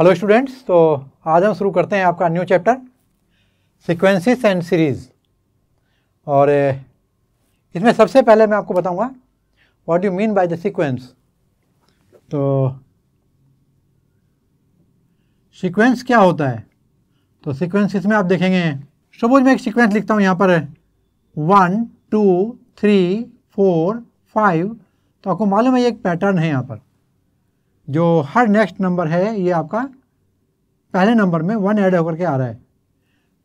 hello students तो आज हम शुरू करते हैं आपका new chapter sequences and series और इसमें सबसे पहले मैं आपको बताऊंगा what you mean by the sequence तो सीक्वेंस क्या होता है तो सीक्वेंस इसमें आप देखेंगे सपोज मैं एक सीक्वेंस लिखता हूँ यहाँ पर one two three four five तो आपको मालूम है ये एक पैटर्न है यहाँ पर जो हर नेक्स्ट नंबर है ये आपका पहले नंबर में वन ऐड होकर के आ रहा है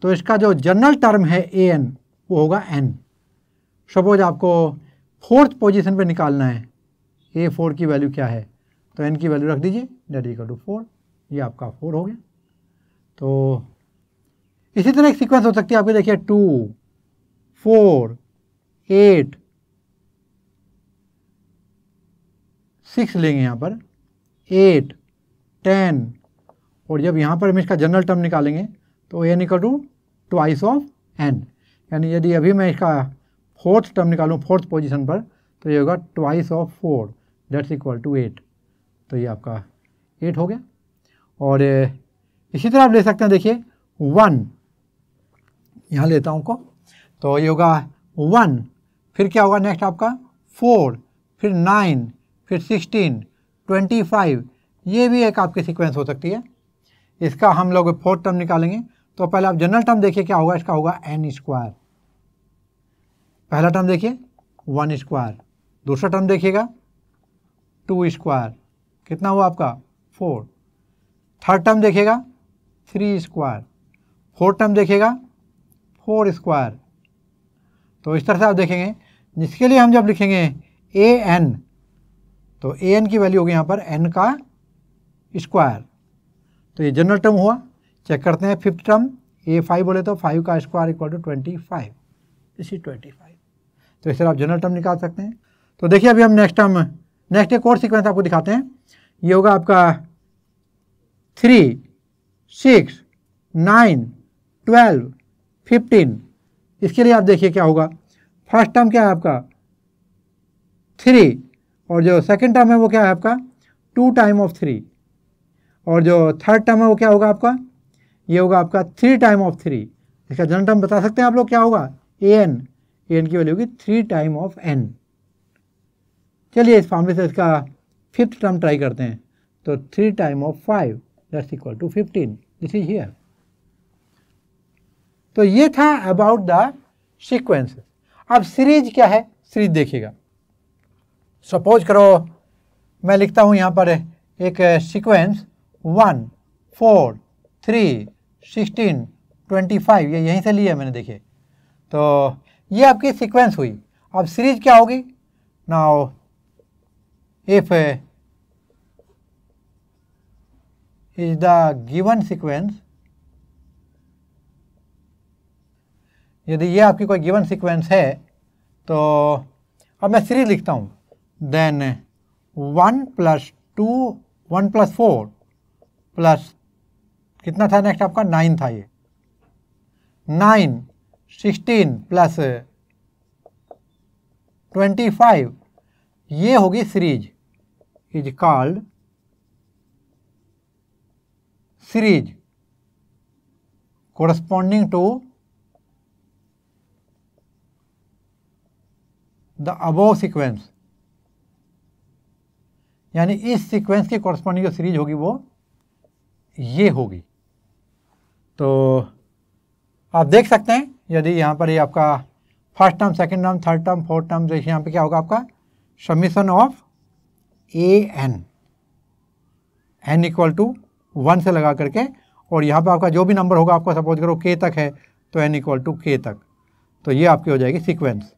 तो इसका जो जनरल टर्म है ए एन वो होगा एन सपोज आपको फोर्थ पोजीशन पे निकालना है ए फोर की वैल्यू क्या है तो एन की वैल्यू रख दीजिए डेट इक्वल टू फोर ये आपका फोर हो गया तो इसी तरह एक सीक्वेंस हो सकती है आपके देखिए टू फोर एट सिक्स लेंगे यहाँ पर एट टेन और जब यहाँ पर हम इसका जनरल टर्म निकालेंगे तो ए निकल टू ट्वाइस ऑफ एन यानी यदि अभी मैं इसका फोर्थ टर्म निकालूँ फोर्थ पोजिशन पर तो ये होगा twice of four that's equal to eight तो ये आपका एट हो गया और इसी तरह आप ले सकते हैं देखिए वन यहाँ लेता हूँ को तो ये होगा वन फिर क्या होगा नेक्स्ट आपका फोर फिर नाइन फिर सिक्सटीन ट्वेंटी फाइव ये भी एक आपकी सीक्वेंस हो सकती है इसका हम लोग फोर्थ टर्म निकालेंगे तो पहले आप जनरल टर्म देखिए क्या होगा इसका होगा एन स्क्वायर पहला टर्म देखिए वन स्क्वायर दूसरा टर्म देखिएगा टू स्क्वायर कितना हुआ आपका फोर थर्ड टर्म देखिएगा थ्री स्क्वायर फोर्थ टर्म देखिएगा फोर स्क्वायर तो इस तरह से आप देखेंगे जिसके लिए हम जब लिखेंगे ए एन तो ए एन की वैल्यू होगी यहाँ पर एन का स्क्वायर तो ये जनरल टर्म हुआ चेक करते हैं फिफ्थ टर्म ए फाइव बोले तो फाइव का square equal to twenty five इसी ट्वेंटी फाइव तो इस तरह आप जनरल टर्म निकाल सकते हैं तो देखिए अभी हम नेक्स्ट टर्म नेक्स्ट एक और सिक्वेंस आपको दिखाते हैं ये होगा आपका three six nine twelve fifteen इसके लिए आप देखिए क्या होगा फर्स्ट टर्म क्या है आपका थ्री और जो सेकेंड टर्म है वो क्या है आपका टू टाइम ऑफ थ्री और जो थर्ड टर्म है वो क्या होगा आपका ये होगा आपका थ्री टाइम ऑफ थ्री इसका जनरल टर्म बता सकते हैं आप लोग क्या होगा ए एन ए एन की वैल्यू होगी थ्री टाइम ऑफ एन चलिए इस फॉर्मूले से इसका फिफ्थ टर्म ट्राई करते हैं तो three time of five that's equal to fifteen this is here तो ये था अबाउट द सीक्वेंस अब सीरीज क्या है सीरीज देखिएगा सपोज करो मैं लिखता हूं यहां पर एक sequence one four three sixteen twenty five ये यहीं से लिया मैंने देखिए तो ये आपकी सीक्वेंस हुई अब सीरीज क्या होगी now if is the given sequence यदि ये आपकी कोई गिवन सीक्वेंस है तो अब मैं सीरीज लिखता हूँ then one plus two one plus four plus कितना था नेक्स्ट आपका नाइन था ये nine sixteen plus twenty five ये होगी series is called series corresponding to the above sequence यानी इस सीक्वेंस की कोरस्पॉन्डिंग जो सीरीज होगी वो ये होगी तो आप देख सकते हैं यदि यहाँ पर ये आपका first term second term third term fourth term जैसे यहाँ पे क्या होगा आपका summation of a n n equal to one से लगा करके और यहाँ पे आपका जो भी नंबर होगा आपका सपोज करो के तक है तो एन इक्वल टू के तक तो ये आपकी हो जाएगी सीक्वेंस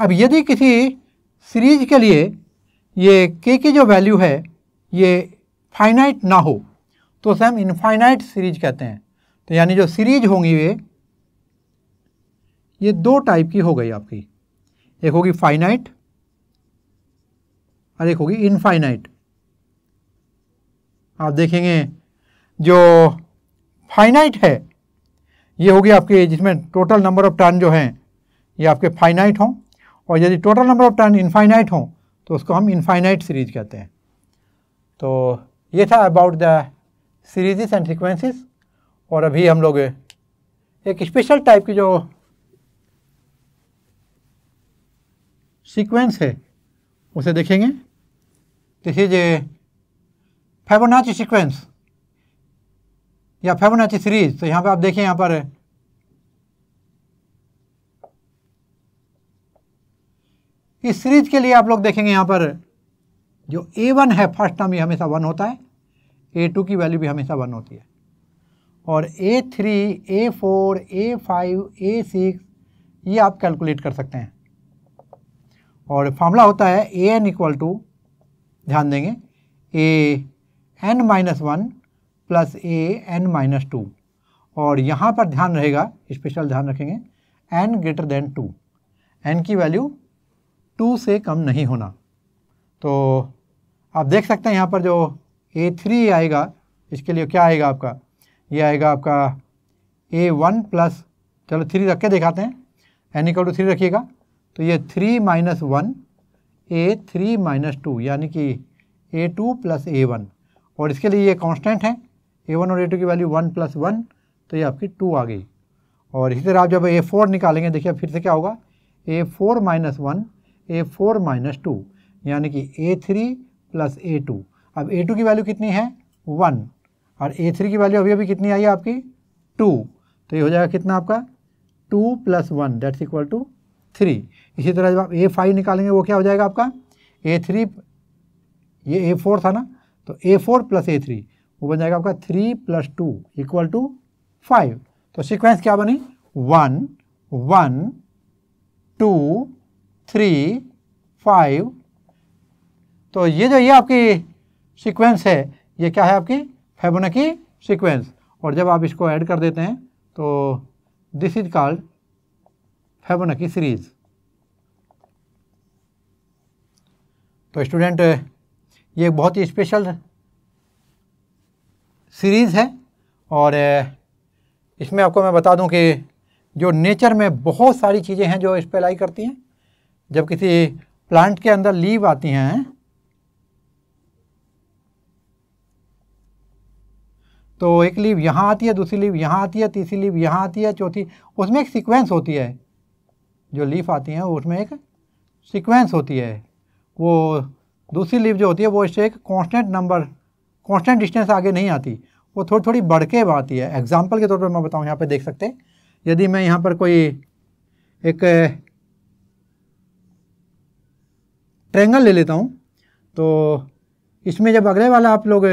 अब यदि किसी सीरीज के लिए ये के की जो वैल्यू है ये फाइनाइट ना हो तो उसे हम इनफाइनाइट सीरीज कहते हैं तो यानी जो सीरीज होंगी वे ये दो टाइप की हो गई आपकी एक होगी फाइनाइट और एक होगी इनफाइनाइट आप देखेंगे जो फाइनाइट है ये होगी आपके जिसमें टोटल नंबर ऑफ टर्न जो हैं ये आपके फाइनाइट हों और यदि total number of turn infinite हों तो उसको हम इनफाइनाइट सीरीज कहते हैं तो ये था about the series and sequences और अभी हम लोग एक स्पेशल टाइप की जो सीक्वेंस है उसे देखेंगे this is a Fibonacci sequence या फेबोनाची सीरीज तो यहाँ पे आप देखें यहाँ पर इस सीरीज के लिए आप लोग देखेंगे यहाँ पर जो ए वन है फर्स्ट टर्म ये हमेशा वन होता है ए टू की वैल्यू भी हमेशा वन होती है और a three A four a five a six ये आप कैलकुलेट कर सकते हैं और फार्मूला होता है ए एन इक्वल टू ध्यान देंगे a N minus one plus A N minus two और यहाँ पर ध्यान रहेगा स्पेशल ध्यान रखेंगे n greater than two n की वैल्यू टू से कम नहीं होना तो आप देख सकते हैं यहाँ पर जो ए थ्री आएगा इसके लिए क्या आएगा आपका ये आएगा आपका ए वन प्लस चलो थ्री रख के दिखाते हैं एन इक्वल टू थ्री रखिएगा तो ये three minus one a three minus two यानी कि a two plus A one और इसके लिए ये कांस्टेंट है ए वन और ए टू की वैल्यू वन प्लस वन तो ये आपकी टू आ गई और इसी तरह आप जब ए फोर निकालेंगे देखिए फिर से क्या होगा a four minus one a four minus two यानी कि a three plus A two अब ए टू की वैल्यू कितनी है वन और ए थ्री की वैल्यू अभी अभी कितनी आई है आपकी टू तो ये हो जाएगा कितना आपका two plus one that's equal to three इसी तरह जब आप ए फाइव निकालेंगे वो क्या हो जाएगा आपका ए थ्री ये ए फोर था ना तो ए फोर प्लस ए थ्री वो बन जाएगा आपका three plus two equal to five तो सीक्वेंस क्या बनी one one two three five तो ये जो ये आपकी सीक्वेंस है ये क्या है आपकी फेबोनाकी सीक्वेंस और जब आप इसको ऐड कर देते हैं तो this is called Fibonacci series तो स्टूडेंट ये बहुत ही स्पेशल सीरीज़ है और इसमें आपको मैं बता दूं कि जो नेचर में बहुत सारी चीज़ें हैं जो इस पर लाई करती हैं जब किसी प्लांट के अंदर लीव आती हैं तो एक लीव यहाँ आती है दूसरी लीव यहाँ आती है तीसरी लीव यहाँ आती है चौथी उसमें एक सीक्वेंस होती है जो लीफ आती हैं उसमें एक सीक्वेंस होती है वो दूसरी लीफ जो होती है वो इससे एक कांस्टेंट नंबर कांस्टेंट डिस्टेंस आगे नहीं आती वो थोड़ी थोड़ी बढ़ के आती है एग्जाम्पल के तौर पर मैं बताऊँ यहाँ पर देख सकते यदि मैं यहाँ पर कोई एक ट्रेंगल ले लेता हूँ तो इसमें जब अगले वाला आप लोग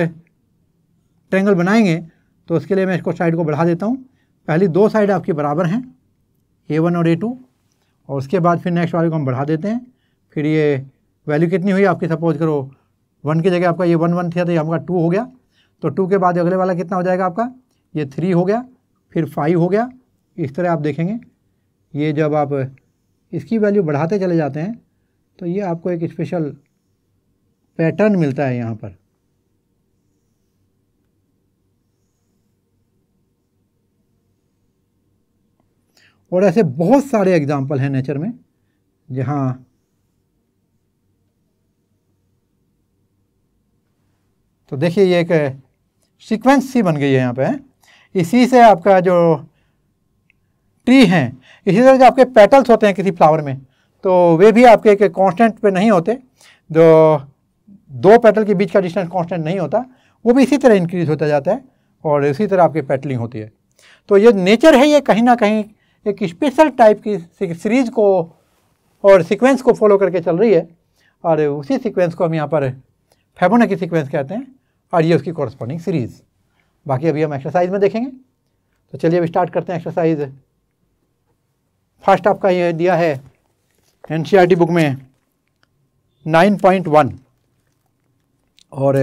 ट्रेंगल बनाएंगे तो उसके लिए मैं इसको साइड को बढ़ा देता हूँ पहली दो साइड आपकी बराबर हैं ए वन और ए टू और उसके बाद फिर नेक्स्ट वाले को हम बढ़ा देते हैं फिर ये वैल्यू कितनी हुई आपकी सपोज करो वन की जगह आपका ये वन वन थे तो ये आपका टू हो गया तो टू के बाद अगले वाला कितना हो जाएगा आपका ये थ्री हो गया फिर फाइव हो गया इस तरह आप देखेंगे ये जब आप इसकी वैल्यू बढ़ाते चले जाते हैं तो ये आपको एक स्पेशल पैटर्न मिलता है यहाँ पर और ऐसे बहुत सारे एग्ज़ाम्पल हैं नेचर में जहाँ तो देखिए ये एक सीक्वेंस सी बन गई है यहाँ पे इसी से आपका जो ट्री हैं इसी तरह जो आपके पेटल्स होते हैं किसी फ्लावर में तो वे भी आपके एक कांस्टेंट पे नहीं होते जो दो पेटल के बीच का डिस्टेंस कांस्टेंट नहीं होता वो भी इसी तरह इंक्रीज होता जाता है और इसी तरह आपकी पेटलिंग होती है तो ये नेचर है ये कहीं ना कहीं एक स्पेशल टाइप की सीरीज को और सीक्वेंस को फॉलो करके चल रही है और उसी सीक्वेंस को हम यहाँ पर फेबोना की सीक्वेंस कहते हैं और ये उसकी कॉरस्पॉन्डिंग सीरीज़ बाकी अभी हम एक्सरसाइज में देखेंगे तो चलिए अब स्टार्ट करते हैं एक्सरसाइज फर्स्ट आपका ये दिया है एन बुक e में 9.1 और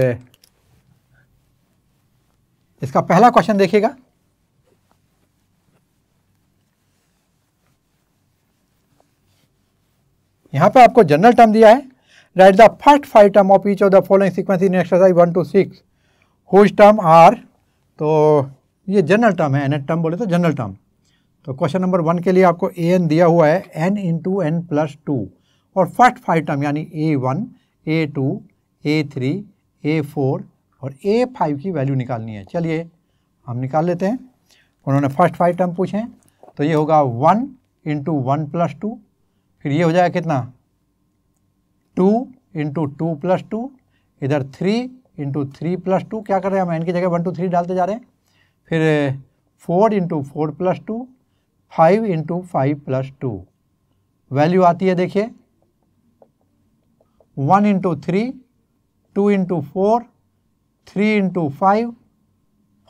इसका पहला क्वेश्चन देखिएगा यहाँ पे आपको जनरल टर्म दिया है right the first five term of each of the following sequence in exercise one two six whose term are तो ये जनरल टर्म है एन टर्म बोले तो जनरल टर्म तो क्वेश्चन नंबर वन के लिए आपको ए एन दिया हुआ है n in to n plus two और फर्स्ट फाइव टर्म यानी a one A two A three A four और ए फाइव की वैल्यू निकालनी है चलिए हम निकाल लेते हैं उन्होंने फर्स्ट फाइव टर्म पूछे तो ये होगा one into one plus two फिर ये हो जाएगा कितना two into two plus two इधर three into three plus two क्या कर रहे हैं हम एन की जगह वन टू थ्री डालते जा रहे हैं फिर four into four plus two five into five plus two value आती है देखिए one into three two into four three into five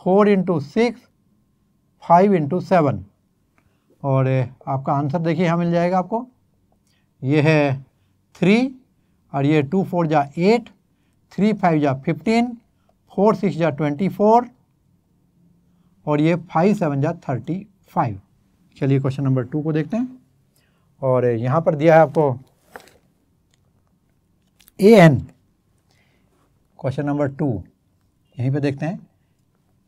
four into six five into seven और आपका आंसर देखिए यहाँ मिल जाएगा आपको ये है थ्री और ये टू फोर जा एट थ्री फाइव जा फिफ्टीन फोर सिक्स जा ट्वेंटी फोर और ये फाइव सेवन जा थर्टी फाइव चलिए क्वेश्चन नंबर टू को देखते हैं और यहाँ पर दिया है आपको a n question number two यहीं पे देखते हैं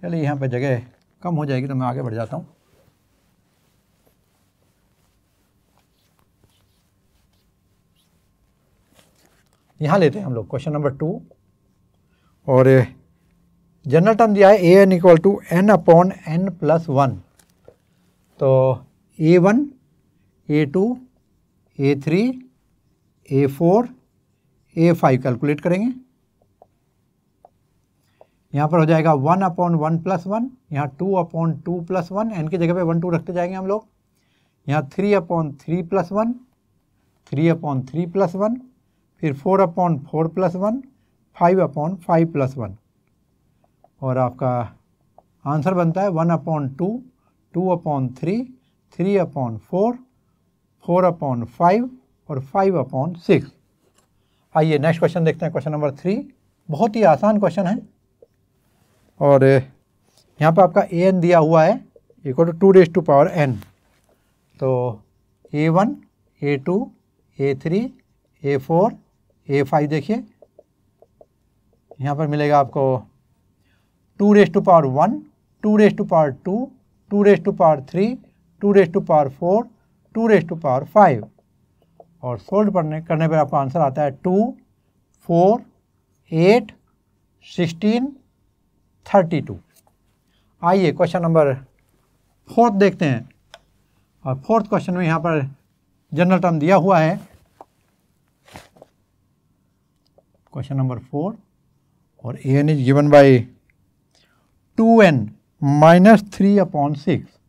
चलिए यहाँ पे जगह कम हो जाएगी तो मैं आगे बढ़ जाता हूँ यहाँ लेते हैं हम लोग क्वेश्चन नंबर टू और जनरल eh, टर्म दिया है A N equal to n upon n plus one तो a one A two A three A four a five calculate करेंगे यहाँ पर हो जाएगा one upon one plus one यहाँ two upon two plus one n की जगह पे वन टू रखते जाएंगे हम लोग यहाँ three upon three plus one three upon three plus one फिर four upon four plus one five upon five plus one और आपका आंसर बनता है one upon two two upon three three upon four four upon five और five upon six आइए next question देखते हैं question number three बहुत ही आसान क्वेश्चन है और यहाँ पर आपका ए एन दिया हुआ है इक्वल टू टू डेज टू पावर एन तो a one A two A three A four a five देखिए यहाँ पर मिलेगा आपको two raise to power one two raise to power two two raise to power three two raise to power four two raise to power five और सोल्ड पढ़ने करने पर आपका आंसर आता है two four eight sixteen thirty two आइए question number fourth देखते हैं और फोर्थ क्वेश्चन में यहाँ पर जनरल टर्म दिया हुआ है क्वेश्चन नंबर फोर और n is given by two n minus three upon six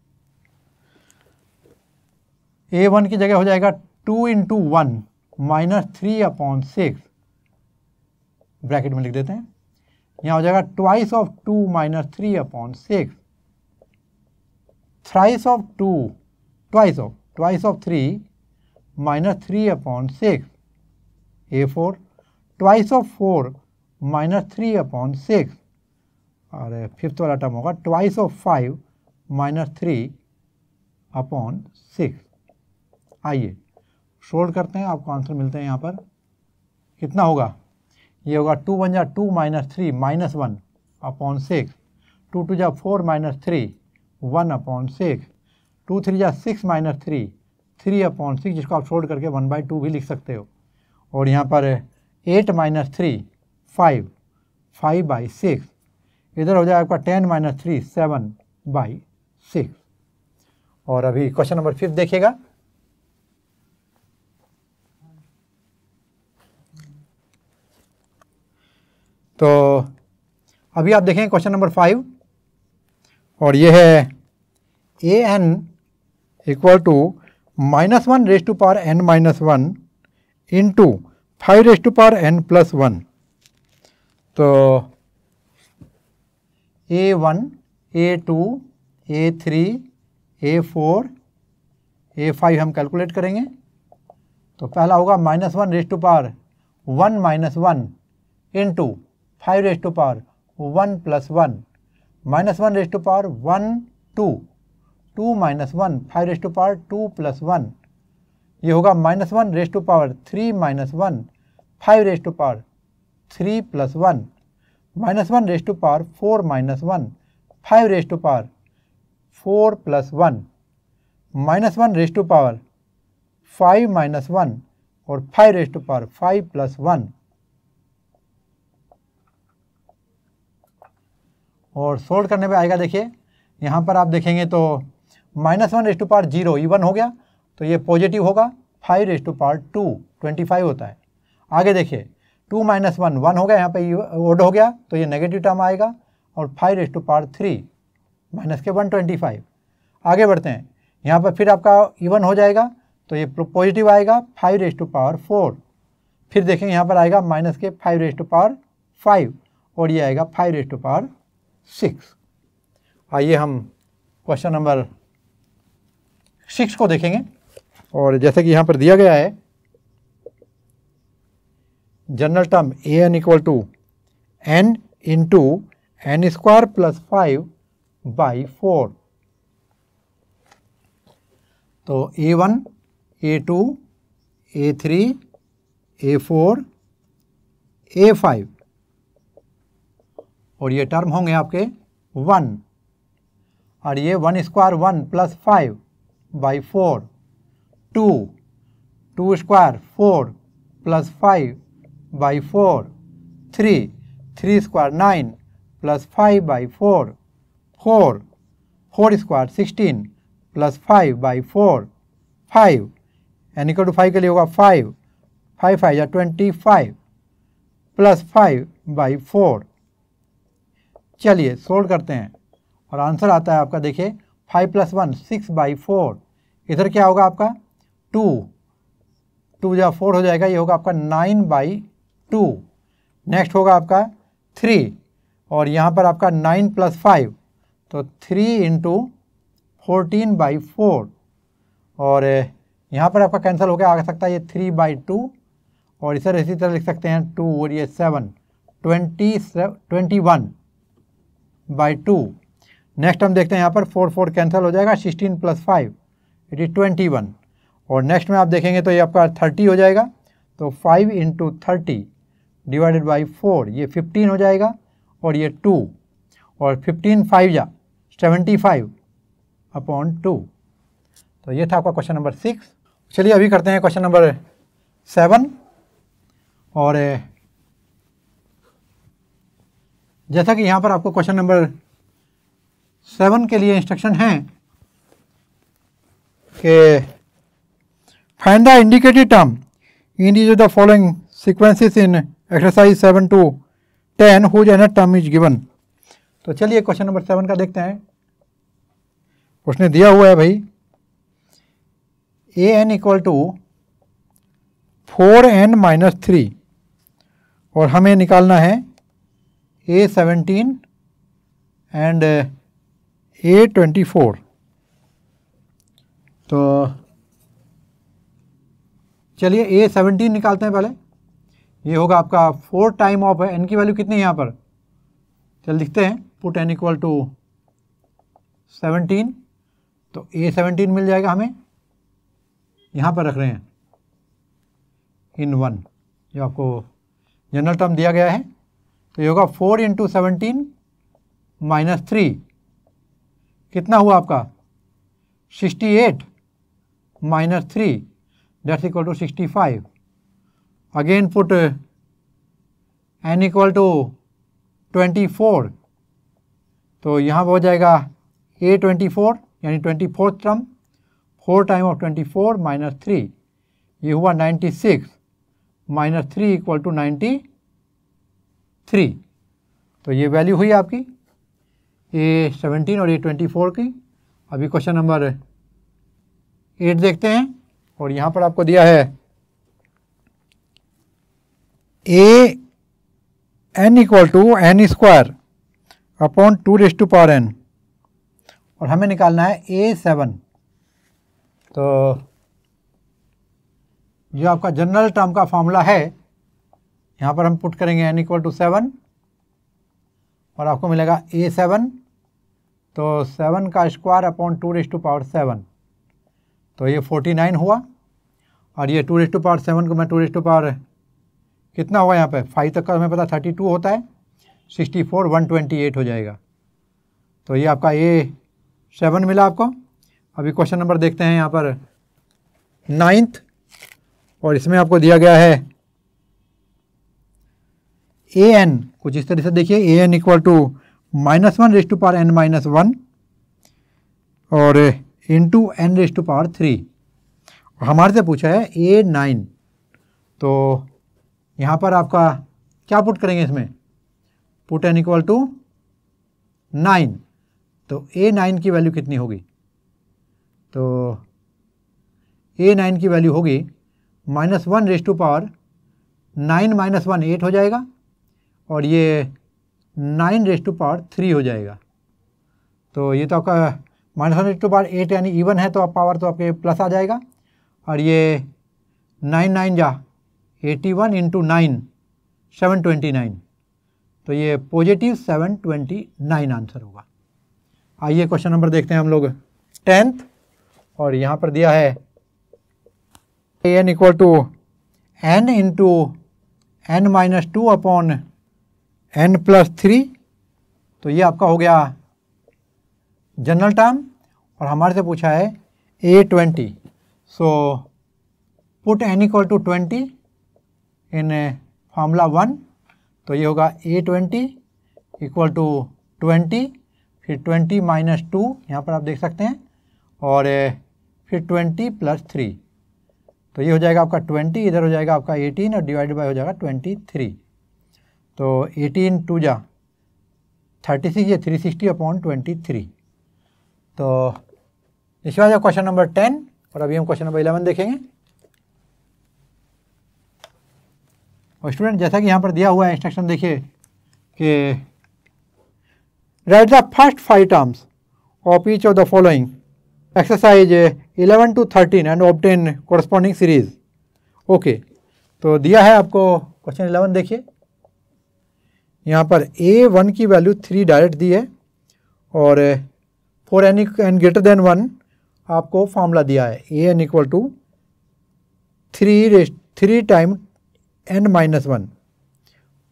a one की जगह हो जाएगा two into one minus three upon six bracket में लिख देते हैं यहां हो जाएगा twice of two minus three upon six thrice of two twice of twice of three minus three upon six A four twice of four minus three upon six और fifth वाला term होगा twice of five minus three upon six आइए solve करते हैं आपको answer मिलते हैं यहाँ पर कितना होगा ये होगा टू वन जा two minus three minus one upon six two two जा four minus three one upon six two three जा six minus three three upon six जिसको आप शोल्ड करके वन बाई टू भी लिख सकते हो और यहाँ पर eight minus three five five by six इधर हो जाए आपका ten minus three seven by six और अभी क्वेश्चन नंबर फिफ्थ देखिएगा तो अभी आप देखेंगे क्वेश्चन नंबर फाइव और ये है A N equal to minus one raise to power N minus one into five raise to power n plus one तो a one A two A three A four a five हम calculate करेंगे तो पहला होगा minus one raise to power one minus one into five raise to power one plus one minus one raise to power one two two minus one five raise to power two plus one ये होगा minus one raise to power three minus one five raise to power three plus one minus one raise to power four minus one five raise to power four plus one minus one raise to power five minus one और five raise to power five plus one और solve करने पे आएगा देखिए यहाँ पर आप देखेंगे तो minus one raise to power zero even हो गया तो ये पॉजिटिव होगा five raise to power two twenty five होता है आगे देखिए टू माइनस वन वन हो गया यहाँ पे ओड हो गया तो ये नेगेटिव टर्म आएगा और five raise to power three minus के वन ट्वेंटी फाइव आगे बढ़ते हैं यहाँ पर फिर आपका इवन हो जाएगा तो ये पॉजिटिव आएगा five raise to power four फिर देखें यहाँ पर आएगा माइनस के five raise to power five और ये आएगा five raise to power six आइए हम क्वेश्चन नंबर सिक्स को देखेंगे और जैसे कि यहाँ पर दिया गया है general term a n equal to n into n square plus 5 by 4 तो a1 a2 a3 a4 a5 और ये टर्म होंगे आपके वन और ये one square one plus five by four two two square four plus five by four three three square nine plus five by four four four square sixteen plus five by four five यानी equal five के लिए होगा five five five या twenty five plus five by four चलिए solve करते हैं और answer आता है आपका देखिए five plus one six by four इधर क्या होगा आपका टू टू या फोर हो जाएगा ये होगा आपका नाइन बाई टू नेक्स्ट होगा आपका थ्री और यहाँ पर आपका नाइन प्लस फाइव तो three into fourteen by four और eh, यहाँ पर आपका कैंसिल हो गया आ सकता है ये थ्री बाई टू और इसे इसी तरह लिख सकते हैं टू और ये seven twenty twenty one by two next हम देखते हैं यहाँ पर फोर फोर कैंसिल हो जाएगा sixteen plus five it is twenty one और नेक्स्ट में आप देखेंगे तो ये आपका थर्टी हो जाएगा तो five into thirty divided by four ये फिफ्टीन हो जाएगा और ये टू और फिफ्टीन फाइव या सेवेंटी फाइव अपॉन टू तो ये था आपका क्वेश्चन नंबर सिक्स चलिए अभी करते हैं क्वेश्चन नंबर सेवन और जैसा कि यहाँ पर आपको क्वेश्चन नंबर सेवन के लिए इंस्ट्रक्शन हैं कि find the indicated term in the following sequences in exercise seven to ten whose n term is given तो चलिए क्वेश्चन नंबर सेवन का देखते हैं उसने दिया हुआ है भाई a N equal to four n minus three और हमें निकालना है a seventeen and a twenty four तो चलिए ए सेवेंटीन निकालते हैं पहले ये होगा आपका फोर टाइम ऑफ है एन की वैल्यू कितनी है यहाँ पर चल लिखते हैं put n equal to seventeen तो ए सेवनटीन मिल जाएगा हमें यहाँ पर रख रहे हैं इन वन जो आपको जनरल टर्म दिया गया है तो ये होगा four into seventeen minus three कितना हुआ आपका sixty eight minus three that's equal to sixty five again put uh, n equal to 24 तो यहाँ पर हो जाएगा ए ट्वेंटी फोर यानी twenty fourth term four time of twenty four minus three ये हुआ ninety six minus three equal to ninety three तो ये वैल्यू हुई आपकी ए सेवेंटीन और ए ट्वेंटी फोर की अभी क्वेश्चन नंबर एट देखते हैं और यहाँ पर आपको दिया है A N equal to n square upon two raise to power n और हमें निकालना है ए सेवन तो जो आपका जनरल टर्म का फॉर्मूला है यहाँ पर हम पुट करेंगे एन इक्वल टू सेवन और आपको मिलेगा ए सेवन तो सेवन का square upon two raise to power seven तो ये फोर्टी नाइन हुआ और ये two raise to power seven को मैं टू रेस टू पावर कितना होगा यहाँ पे फाइव तक का हमें पता थर्टी टू होता है sixty four one twenty eight हो जाएगा तो ये आपका ए सेवन मिला आपको अभी क्वेश्चन नंबर देखते हैं यहाँ पर नाइन्थ और इसमें आपको दिया गया है ए एन कुछ इस तरह से देखिए A N equal to minus one raise to power N minus one और इन to N raise to power three हमारे से पूछा है ए नाइन तो यहाँ पर आपका क्या पुट करेंगे इसमें put n equal to nine तो ए नाइन की वैल्यू कितनी होगी तो ए नाइन की वैल्यू होगी minus one raise to power nine minus one eight हो जाएगा और ये nine raise to power three हो जाएगा तो ये तो आपका minus one raise to power eight यानी इवन है तो आप पावर तो आपके प्लस आ जाएगा और ये नाइन नाइन जा eighty one into nine seven twenty nine तो ये positive seven twenty nine answer होगा आइए क्वेश्चन नंबर देखते हैं हम लोग टेंथ और यहाँ पर दिया है A N equal to n into n minus two upon n plus three तो ये आपका हो गया जनरल टर्म और हमारे से पूछा है a twenty so put n equal to twenty in formula one तो ये होगा a twenty equal to twenty फिर ट्वेंटी माइनस टू यहाँ पर आप देख सकते हैं और uh, फिर ट्वेंटी प्लस थ्री तो ये हो जाएगा आपका ट्वेंटी इधर हो जाएगा आपका एटीन और डिवाइड बाय हो जाएगा ट्वेंटी थ्री तो एटीन टू जा थर्टी सिक्स ये three sixty upon twenty three तो इसके बाद क्वेश्चन नंबर टेन और अभी हम क्वेश्चन नंबर इलेवन देखेंगे और स्टूडेंट जैसा कि यहाँ पर दिया हुआ है इंस्ट्रक्शन देखिए कि write the first five terms of each of the following exercise 11 to 13 and obtain corresponding series okay तो दिया है आपको क्वेश्चन 11 देखिए यहाँ पर ए वन की वैल्यू थ्री डायरेक्ट दी है और four n n greater than one आपको फार्मूला दिया है A N equal to three three time n minus one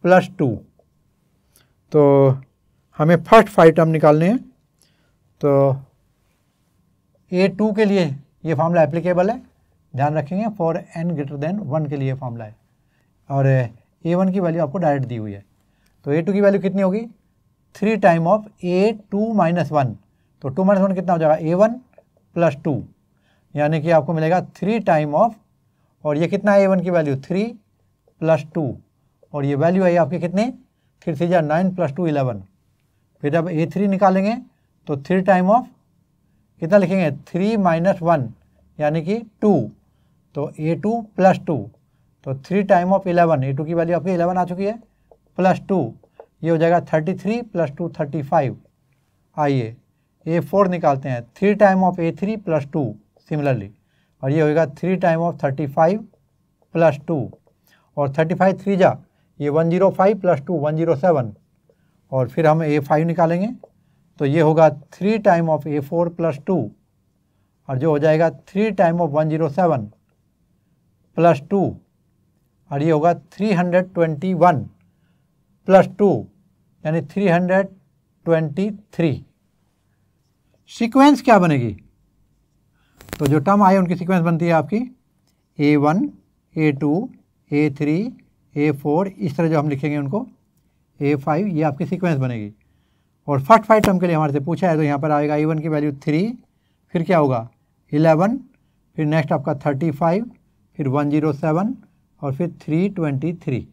plus two तो हमें फर्स्ट फाइव टर्म निकालने हैं तो ए टू के लिए ये फार्मूला एप्लीकेबल है ध्यान रखेंगे for N greater than one के लिए फार्मूला है और ए वन की वैल्यू आपको डायरेक्ट दी हुई है तो ए टू की वैल्यू कितनी होगी three time of a two minus one तो टू माइनस वन कितना हो जाएगा ए वन प्लस टू यानी कि आपको मिलेगा थ्री टाइम ऑफ और ये कितना है ए वन की वैल्यू थ्री प्लस टू और ये वैल्यू आई आपके कितने थ्री थ्री जा नाइन प्लस टू इलेवन फिर जब ए थ्री निकालेंगे तो थ्री टाइम ऑफ कितना लिखेंगे थ्री माइनस वन यानी कि टू तो ए टू प्लस टू तो three time of eleven a two की वैल्यू आपकी इलेवन आ चुकी है प्लस टू ये हो जाएगा thirty three plus two thirty five आइए ए फोर निकालते हैं three time of a three plus two similarly और ये होगा three time of thirty five plus two और थर्टी फाइव थ्री जा ये one zero five plus two one zero seven और फिर हम ए फाइव निकालेंगे तो ये होगा three time of a four plus two और जो हो जाएगा three time of one zero seven plus two और ये होगा three hundred twenty one plus two यानी three hundred twenty three sequence क्या बनेगी तो जो टर्म आए उनकी सिक्वेंस बनती है आपकी a one A two A three A four इस तरह जो हम लिखेंगे उनको ए फाइव ये आपकी सीक्वेंस बनेगी और फर्स्ट फाइव टर्म के लिए हमारे से पूछा है तो यहाँ पर आएगा ई वन की वैल्यू थ्री फिर क्या होगा इलेवन फिर नेक्स्ट आपका थर्टी फाइव फिर वन जीरो सेवन और फिर थ्री ट्वेंटी थ्री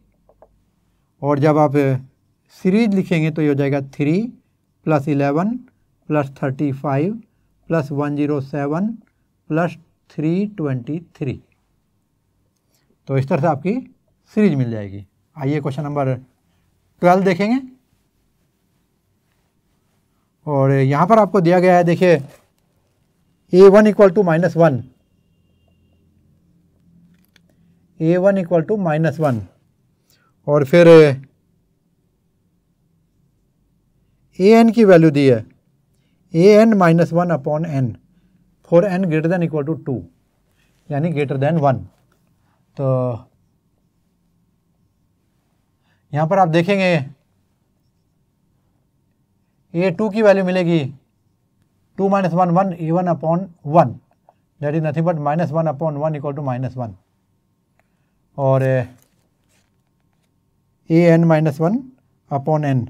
और जब आप सीरीज लिखेंगे तो ये हो जाएगा three plus eleven plus thirty five plus one zero seven plus three twenty three तो इस तरह से आपकी सीरीज मिल जाएगी आइए क्वेश्चन नंबर ट्वेल्व देखेंगे और यहाँ पर आपको दिया गया है देखिए A one equal to minus one A one equal to minus one और फिर ए एन की वैल्यू दी है A N minus one upon N for N greater than equal to two यानी ग्रेटर देन वन तो यहाँ पर आप देखेंगे ए टू की वैल्यू मिलेगी two minus one one A one upon one that is nothing but minus one upon one equal to minus one और A N minus one upon N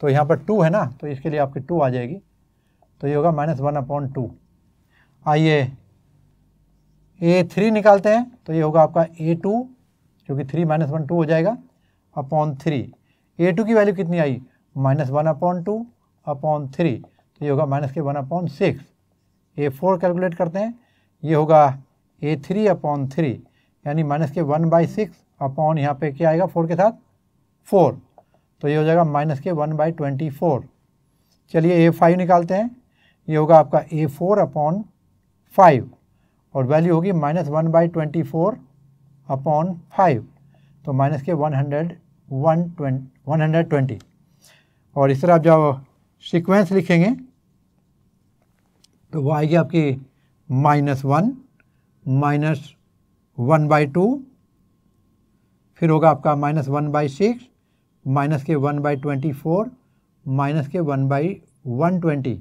तो यहाँ पर टू है ना तो इसके लिए आपकी टू आ जाएगी तो ये होगा माइनस वन अपॉन टू आइए ए थ्री निकालते हैं तो ये होगा आपका ए टू क्योंकि थ्री माइनस वन टू हो जाएगा अपॉन थ्री ए टू की वैल्यू कितनी आई minus one upon two upon three तो ये होगा माइनस के वन अपॉन सिक्स ए फोर कैलकुलेट करते हैं ये होगा ए थ्री अपॉन थ्री यानी माइनस के वन बाई सिक्स अपॉन यहाँ पे क्या आएगा फोर के साथ फोर तो ये हो जाएगा माइनस के वन बाई ट्वेंटी फोर चलिए ए फाइव निकालते हैं ये होगा आपका ए फोर अपॉन फाइव और वैल्यू होगी minus one by twenty four upon five तो माइनस के one hundred one twenty one hundred twenty और इस तरह आप जब सिक्वेंस लिखेंगे तो वो आएगी आपकी minus one minus one by two फिर होगा आपका minus one by six minus के one by twenty four minus के वन बाई वन ट्वेंटी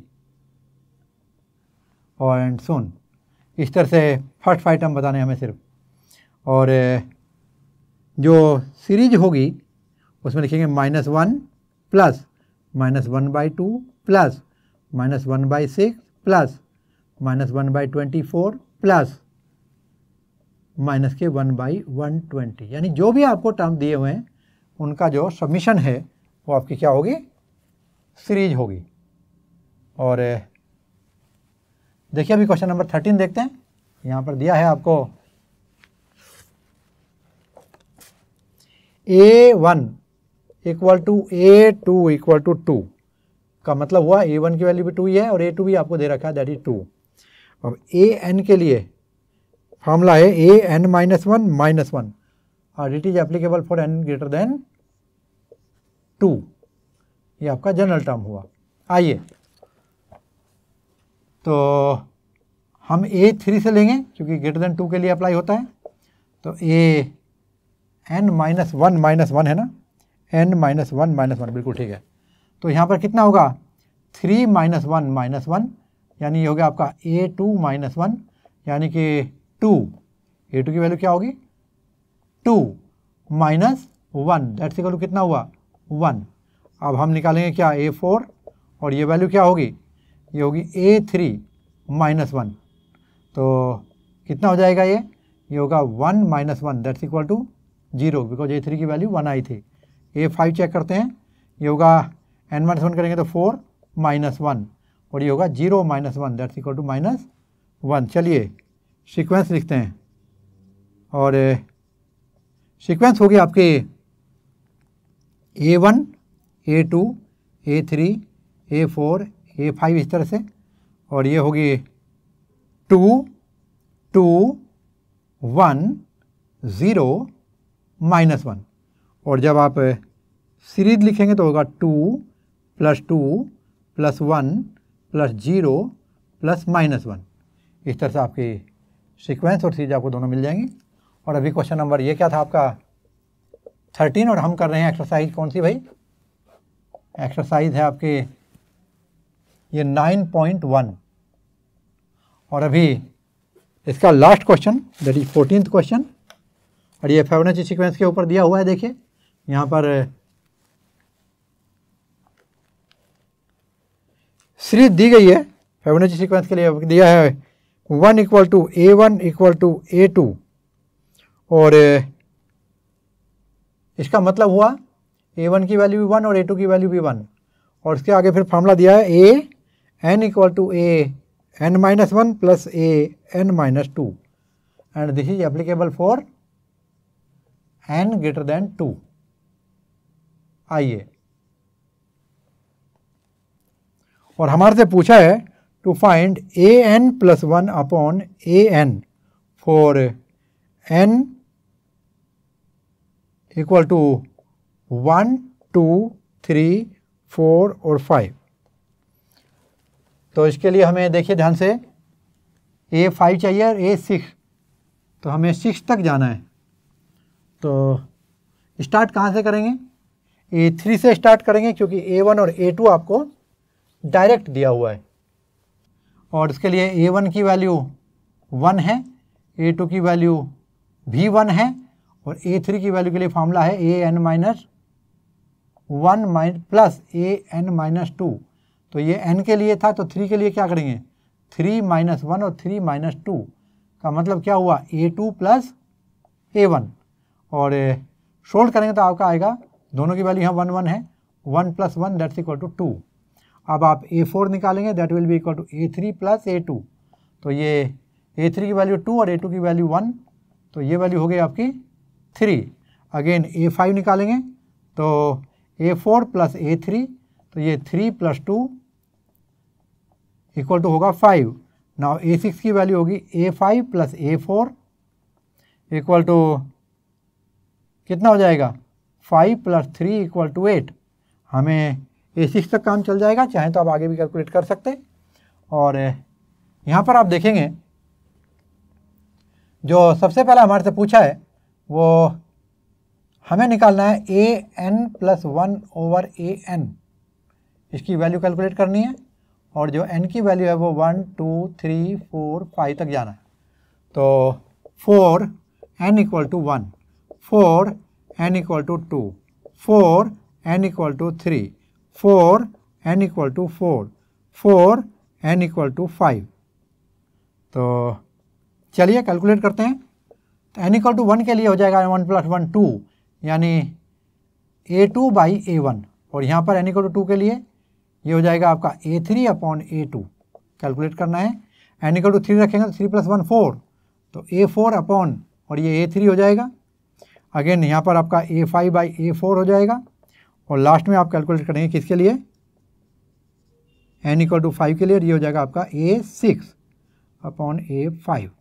और एंड सोन इस तरह से फर्स्ट फाइव बताने हमें सिर्फ और जो सीरीज होगी उसमें लिखेंगे minus one plus minus one by two plus minus one by six plus minus one by twenty four plus minus के वन बाई वन ट्वेंटी यानी जो भी आपको टर्म दिए हुए हैं उनका जो सबमिशन है वो आपकी क्या होगी सीरीज होगी और देखिए अभी क्वेश्चन नंबर थर्टीन देखते हैं यहां पर दिया है आपको A one equal to A two equal to two का मतलब हुआ ए वन की वैल्यू भी टू ही है और ए टू भी आपको दे रखा है दैट इज टू अब ए एन के लिए फॉर्मूला है A N minus one minus one और it is applicable for N greater than two ये आपका जनरल टर्म हुआ आइए तो हम ए थ्री से लेंगे क्योंकि ग्रेटर देन टू के लिए अप्लाई होता है तो A N minus one minus one है ना N minus one minus one बिल्कुल ठीक है तो यहाँ पर कितना होगा three minus one minus one यानी ये हो गया आपका ए टू माइनस वन यानी कि टू ए टू की वैल्यू क्या होगी टू माइनस वन डेट से कितना हुआ वन अब हम निकालेंगे क्या ए फोर और ये वैल्यू क्या होगी ये होगी ए थ्री माइनस वन तो कितना हो जाएगा ये ये होगा one minus one that's equal to zero because A three की वैल्यू वन आई थी ए फाइव चेक करते हैं ये होगा एन माइनस वन करेंगे तो फोर माइनस वन और ये होगा zero minus one that's equal to minus one चलिए सीक्वेंस लिखते हैं और सीक्वेंस हो गया आपके A one A two A three A four ये फाइव इस तरह से और ये होगी two two one zero minus one और जब आप सीरीज लिखेंगे तो होगा two plus two plus one plus zero plus minus one इस तरह से आपकी सीक्वेंस और सीरीज आपको दोनों मिल जाएंगी और अभी क्वेश्चन नंबर ये क्या था आपका थर्टीन और हम कर रहे हैं एक्सरसाइज कौन सी भाई एक्सरसाइज है आपके ये 9.1 और अभी इसका last question that is fourteen question और ये फेवनेची सीक्वेंस के ऊपर दिया हुआ है देखिए यहाँ पर सीरीज दी गई है फेवनेची सीक्वेंस के लिए दिया है one equal to A one equal to A two और इसका मतलब हुआ ए वन की वैल्यू भी वन और ए टू की वैल्यू भी वन और इसके आगे फिर फॉर्मूला दिया है ए n equal to a n minus 1 plus a n minus 2 and this is applicable for n greater than 2 आइए और हमारे से पूछा है to find A N plus one upon A N for N equal to one two three four और five तो इसके लिए हमें देखिए ध्यान से ए फाइव चाहिए और ए सिक्स तो हमें सिक्स तक जाना है तो स्टार्ट कहाँ से करेंगे ए थ्री से स्टार्ट करेंगे क्योंकि ए वन और ए टू आपको डायरेक्ट दिया हुआ है और इसके लिए ए वन की वैल्यू वन है ए टू की वैल्यू भी वन है और ए थ्री की वैल्यू के लिए फॉर्मूला है A N minus one minus plus A N minus two तो ये एन के लिए था तो थ्री के लिए क्या करेंगे थ्री माइनस वन और थ्री माइनस टू का मतलब क्या हुआ A two plus A one और शोल्ड करेंगे तो आपका आएगा दोनों की वैल्यू यहाँ वन वन है one plus one that's equal to two अब आप ए फोर निकालेंगे that will be equal to A three plus A two तो ये ए थ्री की वैल्यू टू और ए टू की वैल्यू वन तो ये वैल्यू हो गई आपकी थ्री अगेन ए फाइव निकालेंगे तो ए फोर प्लस ए थ्री तो ये three plus two equal to होगा फाइव नाउ ए सिक्स की वैल्यू होगी A five plus A four equal to कितना हो जाएगा five plus three equal to eight हमें ए सिक्स तक काम चल जाएगा चाहे तो आप आगे भी कैलकुलेट कर सकते और यहाँ पर आप देखेंगे जो सबसे पहला हमारे से पूछा है वो हमें निकालना है ए N plus one over A N इसकी वैल्यू कैलकुलेट करनी है और जो एन की वैल्यू है वो one two three four five तक जाना है तो for N equal to one for N equal to two four N equal to three for N equal to four for N equal to five तो चलिए calculate करते हैं तो N equal to one के लिए हो जाएगा वन प्लस वन टू यानी A two by A one और यहाँ पर एन इक्वल टू टू के लिए ये हो जाएगा आपका A three upon A two calculate करना है एन इक्वल टू थ्री रखेंगे तो थ्री प्लस वन फोर तो ए फोर अपॉन और ये ए थ्री हो जाएगा अगेन यहाँ पर आपका A five by A four हो जाएगा और लास्ट में आप कैलकुलेट करेंगे किसके लिए एन इक्वल टू फाइव के लिए ये हो जाएगा आपका A six upon A five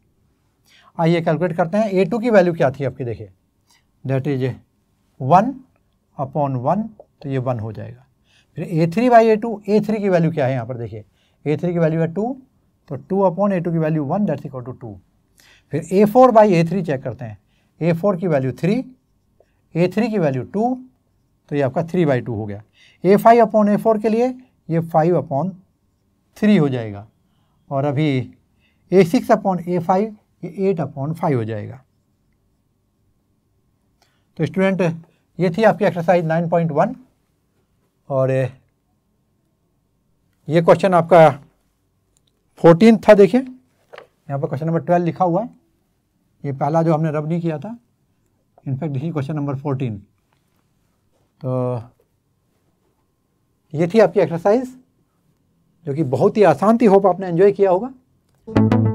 आइए कैलकुलेट करते हैं ए टू की वैल्यू क्या थी आपकी देखिए that is one upon one तो ये वन हो जाएगा फिर A three by A two A three की वैल्यू क्या है यहाँ पर देखिए ए थ्री की वैल्यू है टू तो टू अपॉन ए टू की value one that's equal to two फिर A four by A three check करते हैं ए फोर की वैल्यू थ्री ए थ्री की वैल्यू टू तो ये आपका थ्री बाई टू हो गया A five upon A four के लिए ये फाइव अपॉन थ्री हो जाएगा और अभी A six upon A five ये एट अपॉन फाइव हो जाएगा तो स्टूडेंट ये थी आपकी एक्सरसाइज नाइन पॉइंट वन और ये क्वेश्चन आपका फोर्टीन था देखिए यहाँ पर क्वेश्चन नंबर ट्वेल्व लिखा हुआ है ये पहला जो हमने रब नहीं किया था इनफैक्ट देखिए क्वेश्चन नंबर फोर्टीन तो ये थी आपकी एक्सरसाइज जो कि बहुत ही आसान थी होप आपने एंजॉय किया होगा